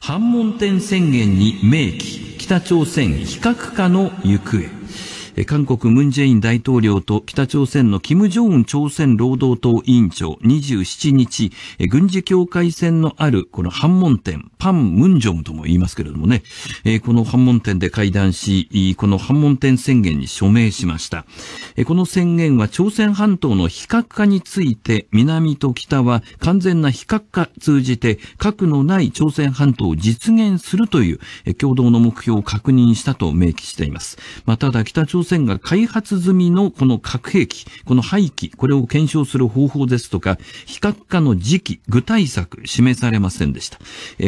反問点宣言に明記、北朝鮮非核化の行方。韓国ムンジェイン大統領と北朝鮮の金正恩朝鮮労働党委員長27日、軍事境界線のあるこの反問店、パン・ムンジョムとも言いますけれどもね、この反問店で会談し、この反問店宣言に署名しました。この宣言は朝鮮半島の非核化について南と北は完全な非核化通じて核のない朝鮮半島を実現するという共同の目標を確認したと明記しています。まあ、ただ北朝鮮鮮が開発済みのこの核兵器、この廃棄、これを検証する方法ですとか、非核化の時期、具体策、示されませんでした。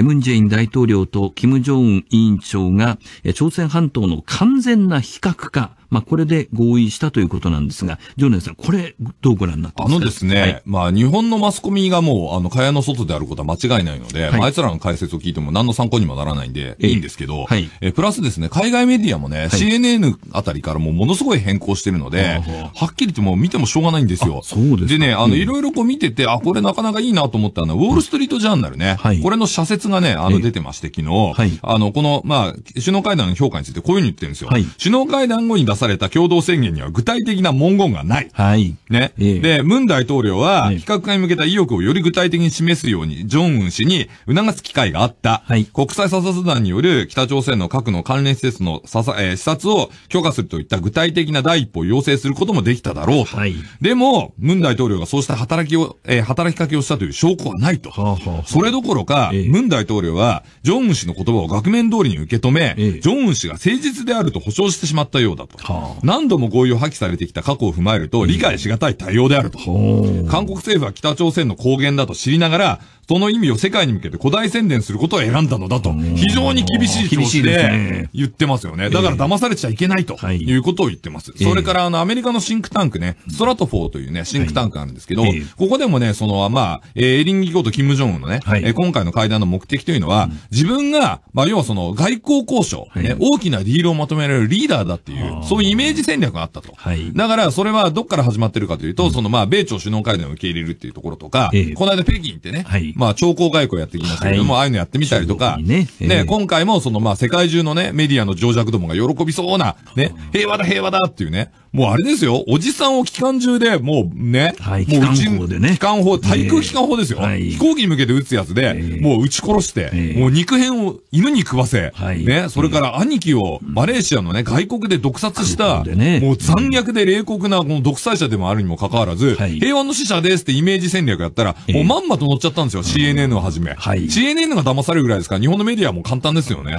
ムンジェイン大統領と金正恩委員長が、朝鮮半島の完全な非核化、まあ、これで合意したということなんですが、ジョ年さん、これ、どうご覧になってますかあのですね、はい、まあ、日本のマスコミがもう、あの、蚊帳の外であることは間違いないので、はい、あいつらの解説を聞いても何の参考にもならないんで、いいんですけど、はい、えプラスですね、海外メディアもね、CNN あたりからもうものすごい変更してるので、はっきり言ってもう見てもしょうがないんですよ。そうですでね、あの、いろいろこう見てて、あ、これなかなかいいなと思ったのは、ウォールストリートジャーナルね、はい、これの社説がね、あの、出てまして、昨日、はい、あの、この、まあ、首脳会談の評価についてこういうふうに言ってるんですよ。はい、首脳会談後に出された共同宣言には具体的な文言がない。はい。ね。ええ、で、ムン大統領は、非核化に向けた意欲をより具体的に示すように、ジョンウン氏に促す機会があった。はい。国際査察団による北朝鮮の核の関連施設のささ、えー、視察を許可するといった具体的な第一歩を要請することもできただろうと。はい。でも、ムン大統領がそうした働きを、えー、働きかけをしたという証拠はないと。はあはあそれどころか、ム、え、ン大統領は、ジョンウン氏の言葉を額面通りに受け止め、ジョンウン氏が誠実であると保証してしまったようだと。何度も合意を破棄されてきた過去を踏まえると、理解しがたい対応であると、韓国政府は北朝鮮の公言だと知りながら、その意味を世界に向けて古代宣伝することを選んだのだと、非常に厳しい調子で言ってますよね。だから騙されちゃいけないということを言ってます。それから、あの、アメリカのシンクタンクね、ストラトフォーというね、シンクタンクあるんですけど、ここでもね、その、まあ、えー、エリンギことキム・ジョンウンのね、え今回の会談の目的というのは、自分が、まあ、要はその、外交交渉、大きなディールをまとめられるリーダーだっていう、そういうイメージ戦略があったと。だから、それはどっから始まってるかというと、その、まあ、米朝首脳会談を受け入れるっていうところとか、この間北京ってね、まあ、超高外交やってきましたけども、はい、ああいうのやってみたりとか、ね、えー、ね、今回もその、まあ、世界中のね、メディアの情弱どもが喜びそうな、ね、平和だ平和だっていうね、もうあれですよ、おじさんを期間中で、もうね、はい、もう機関砲でね。機関砲、対空機関砲ですよ、えーはい、飛行機に向けて撃つやつで、えー、もう撃ち殺して、えー、もう肉片を犬に食わせ、はい、ね、それから兄貴をマレーシアのね、外国で毒殺した、ね、もう残虐で冷酷なこの独裁者でもあるにもかかわらず、平和の使者ですってイメージ戦略やったら、もうまんまと乗っちゃったんですよ、CNN をはじめ。CNN が騙されるぐらいですから、日本のメディアも簡単ですよね。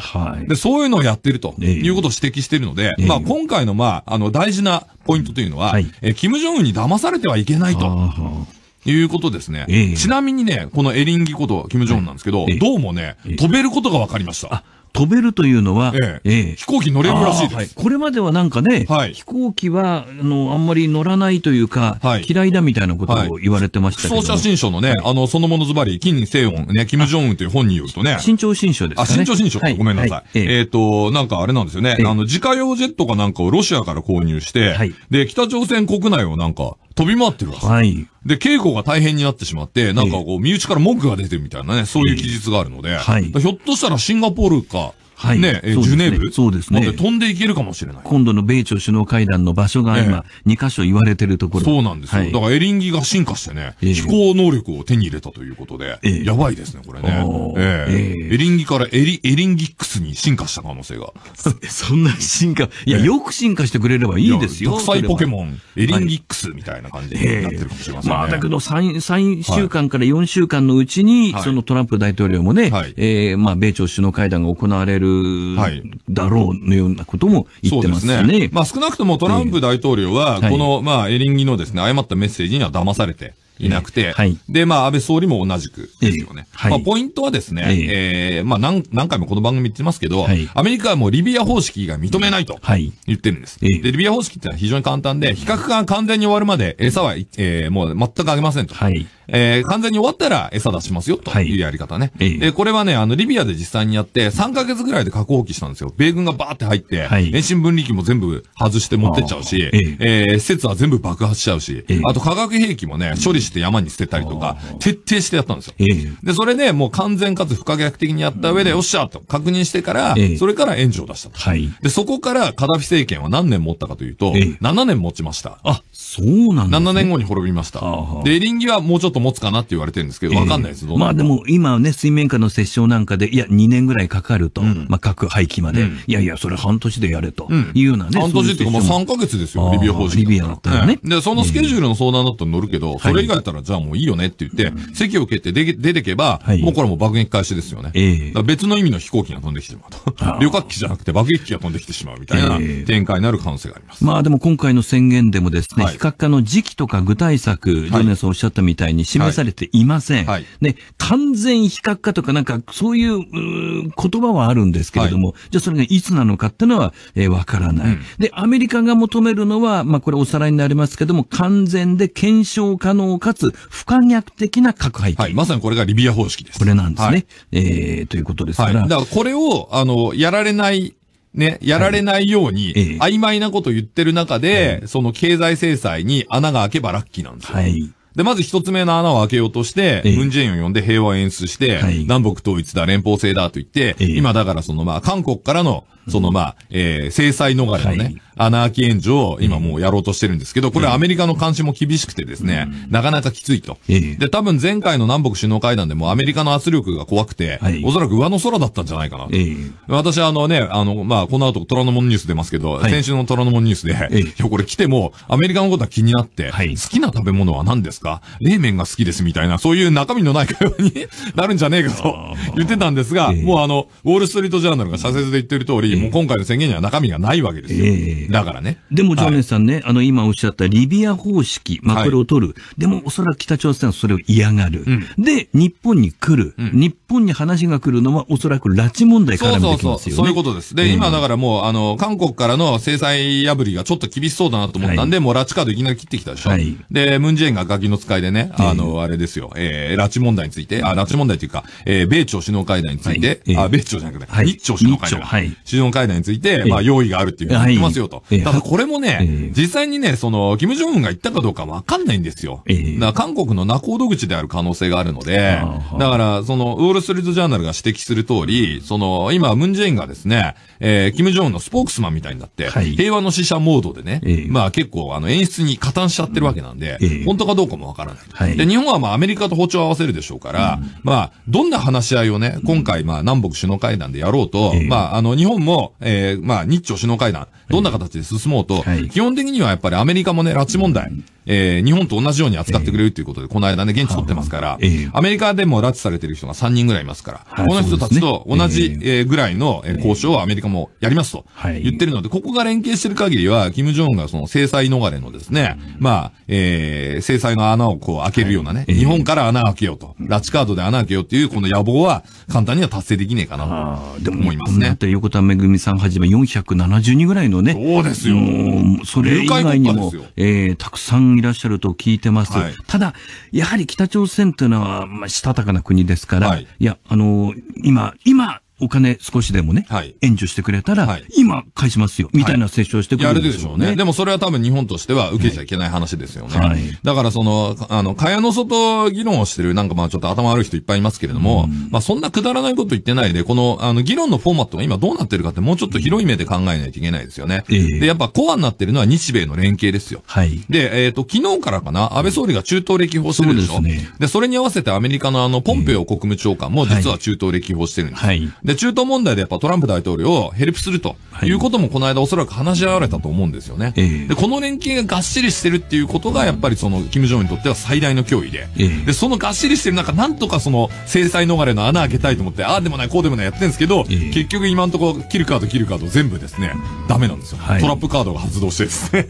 で、そういうのをやってると、いうことを指摘してるので、まあ今回のまあ、あの、大事なポイントというのは、はいえキム・ジョンウンに騙されてはいけないと。いうことですね、えー。ちなみにね、このエリンギこと、キム・ジョンなんですけど、どうもね、飛べることが分かりました。飛べるというのは、ええ飛行機乗れるらしいです、はい、これまではなんかね、はい、飛行機はあのあんまり乗らないというか、はい、嫌いだみたいなことを言われてましたけど、ね、写真書のね、あのそのものズバリ、金正恩、ね、金正恩という本によるとね、新潮新書ですか、ね、あ、新潮新書、ごめんなさい。えっ、ー、と、なんかあれなんですよね、あの自家用ジェットかなんかをロシアから購入して、で、北朝鮮国内をなんか飛び回ってるはいで、稽古が大変になってしまって、なんかこう、身内から文句が出てるみたいなね、そういう記述があるので、はい、ひょっとしたらシンガポールかはい、ね、えジュネーブそうですね。飛んでいけるかもしれない。今度の米朝首脳会談の場所が今、2箇所言われてるところ。そうなんですよ。だからエリンギが進化してね、飛行能力を手に入れたということで、やばいですね、これね。エリンギからエリ、エリンギックスに進化した可能性が。そんな進化、いや、よく進化してくれればいいですよ。国際ポケモン、エリンギックスみたいな感じになってるかもしれませんまあ、だけど3、3週間から4週間のうちに、そのトランプ大統領もね、えまあ、米朝首脳会談が行われるるだろうのようなことも言ってますね。はい、すねまあ少なくともトランプ大統領は、この、まあエリンギのですね、誤ったメッセージには騙されて、いなくて、はい、で、まあ、安倍総理も同じくですよね。はい、まあ、ポイントはですね、ええー、まあ何、何回もこの番組言ってますけど、はい、アメリカはもうリビア方式が認めないと言ってるんです。はい、で、リビア方式ってのは非常に簡単で、比較が完全に終わるまで餌は、えー、もう全くあげませんと。はい、えー、完全に終わったら餌出しますよというやり方ね。はい、で、これはね、あの、リビアで実際にやって、3ヶ月ぐらいで核放棄したんですよ。米軍がバーって入って、はい、遠心分離機も全部外して持ってっちゃうし、ええー、施設は全部爆発しちゃうし、えー、あと化学兵器もね、処理してして山に捨てたりとか、徹底してやったんですよ。で、それでもう完全かつ不可逆的にやった上で、よっしゃと確認してから、それから援助を出したはい。で、そこからカダフィ政権は何年持ったかというと、7年持ちました。あ、そうなんだ、ね。7年後に滅びました。で、エリンギはもうちょっと持つかなって言われてるんですけど、わかんないです。まあでも今ね、水面下の折衝なんかで、いや、2年ぐらいかかると、まあ核廃棄まで、いやいや、それ半年でやれというようなね。半年っていうか、もう3ヶ月ですよ、リビア法人。リビアだったらね。で、そのスケジュールの相談だったら乗るけど、それ以外たら、じゃあもういいよねって言って、うん、席を蹴って出てけば、はい、もうこれも爆撃開始ですよね。えー、別の意味の飛行機が飛んできてしまうと。旅客機じゃなくて爆撃機が飛んできてしまうみたいな展開になる可能性があります。えー、まあでも今回の宣言でもですね、はい、非核化の時期とか具体策、ジョネさんおっしゃったみたいに示されていません。はい、ね、完全非核化とかなんかそういう言葉はあるんですけれども、じゃあそれがいつなのかっていうのは、えー、わからない、うん、で、アメリカが求めるのは、まあこれおさらいになりますけども、完全で検証可能かつ不可逆的な核廃棄。はい、まさにこれがリビア方式です。これなんですね。はい、えー、ということですから。はい、だからこれを、あの、やられないね、やられないように、はい、曖昧なこと言ってる中で、はい、その経済制裁に穴が開けばラッキーなんですよ。はい。で、まず一つ目の穴を開けようとして、ムンジェインを呼んで平和を演出して、はい、南北統一だ、連邦制だと言って、今だからそのまあ、韓国からのそのまあ、えー、制裁逃れのね、はい、穴あき援助を今もうやろうとしてるんですけど、これアメリカの監視も厳しくてですね、うん、なかなかきついと。で、多分前回の南北首脳会談でもアメリカの圧力が怖くて、はい、おそらく上の空だったんじゃないかなと。私あのね、あの、まあ、この後虎ノ門ニュース出ますけど、はい、先週の虎ノ門ニュースで、いや、これ来ても、アメリカのことは気になって、はい、好きな食べ物は何ですか冷麺が好きですみたいな、そういう中身のない会話になるんじゃねえかと言ってたんですが、もうあの、ウォールストリートジャーナルが社説で言ってる通り、いもう今回の宣言には中身がないわけですよ。えー、だからね。でも、ジョネスさんね、はい、あの、今おっしゃったリビア方式、まあ、これを取る。はい、でも、おそらく北朝鮮はそれを嫌がる。うん、で、日本に来る、うん、日本に話が来るのは、おそらく拉致問題から見すよね。そうそうそう。そういうことです。で、えー、今だからもう、あの、韓国からの制裁破りがちょっと厳しそうだなと思ったんで、はい、もう拉致カードいきなり切ってきたでしょ。はい、で、ムンジェインがガキの使いでね、あの、あれですよ、えー、拉致問題について、あ、拉致問題というか、えー、米朝首脳会談について、あ、米朝じゃなくて、日朝首脳会談。はい、首ン会談について、まあ、用意があるっていうふうに言ってますよと。ただこれもね、実際にね、その、キム・ジョンンが言ったかどうかわかんないんですよ。だから韓国の仲人口である可能性があるので、だから、その、ウォール・ストリート・ジャーナルが指摘する通り、その、今、ムン・ジェインがですね、えー、キム・ジョンンのスポークスマンみたいになって、平和の使者モードでね、まあ結構、あの、演出に加担しちゃってるわけなんで、本当かどうかもわからない。で、日本はまあ、アメリカと包丁を合わせるでしょうから、まあ、どんな話し合いをね、今回、まあ、南北首脳会談でやろうと、まあ、あの、日本もも、えー、まあ、日朝首脳会談、どんな形で進もうと、はい、基本的にはやっぱりアメリカもね、拉致問題、うんえー、日本と同じように扱ってくれるということで、この間ね、現地取ってますから、アメリカでも拉致されてる人が3人ぐらいいますから、この人たちと同じ、えぐらいの交渉をアメリカもやりますと言ってるので、ここが連携してる限りは、金正恩がその制裁逃れのですね、まあ、えー、制裁の穴をこう開けるようなね、日本から穴開けようと、拉致カードで穴開けようっていう、この野望は簡単には達成できねえかなと思いますね。だっ横田めぐみさんはじめ470人ぐらいのね、そうですよ。それ以外にも、えー、たくさんいらっしゃると聞いてます。はい、ただ、やはり北朝鮮というのは、まあ、したたかな国ですから、はい、いや、あのー、今、今、お金少しでもね、はい、援助してくれたら、はい、今返しますよ、みたいな接触してくれる、ね、やるでしょうね。でもそれは多分日本としては受けちゃいけない話ですよね。はい、だからその、あの、蚊帳の外議論をしてる、なんかまあちょっと頭悪い人いっぱいいますけれども、うん、まあそんなくだらないこと言ってないで、この、あの、議論のフォーマットが今どうなってるかってもうちょっと広い目で考えないといけないですよね。えー、で、やっぱコアになってるのは日米の連携ですよ。はい。で、えっ、ー、と、昨日からかな、安倍総理が中東歴訪してるでしょ。そうですね。で、それに合わせてアメリカのあの、ポンペオ国務長官も実は中東歴訪してるんです。はい。でで、中東問題でやっぱトランプ大統領をヘルプするということもこの間おそらく話し合われたと思うんですよね。で、この連携ががっしりしてるっていうことがやっぱりその、金正恩にとっては最大の脅威で、で、そのがっしりしてる中、なんとかその、制裁逃れの穴開けたいと思って、ああでもない、こうでもないやってるんですけど、結局今のところ、切るカード、切るカード全部ですね、ダメなんですよ。トラップカードが発動してですね、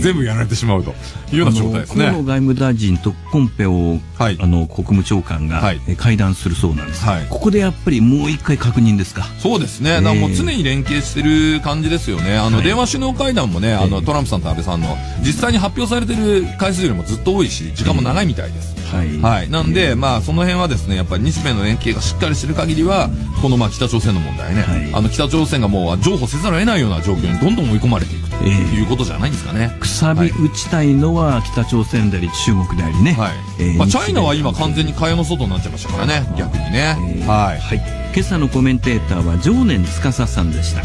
全部やられてしまうというような状態ですね。河野外務大臣とコンペオ、あの、国務長官が、会談するそうなんです。ここでやっぱりもう一回確確認ですかそうですね、えー、もう常に連携してる感じですよね、あの、電話首脳会談もね、あのトランプさんと安倍さんの、実際に発表されてる回数よりもずっと多いし、時間も長いみたいです。はい、はい、なんで、まあ、その辺はですねやっぱり日米の連携がしっかりしてる限りはこのまあ北朝鮮の問題ね、あの北朝鮮がもう譲歩せざるを得ないような状況にどんどん追い込まれていくということじゃないんですかね、くさび打ちたいのは北朝鮮であり中国でありね、はいまあ、チャイナは今完全に蚊帳の外になっちゃいましたからね逆にね、はい、はい今朝のコメンテーターは常年司さんでした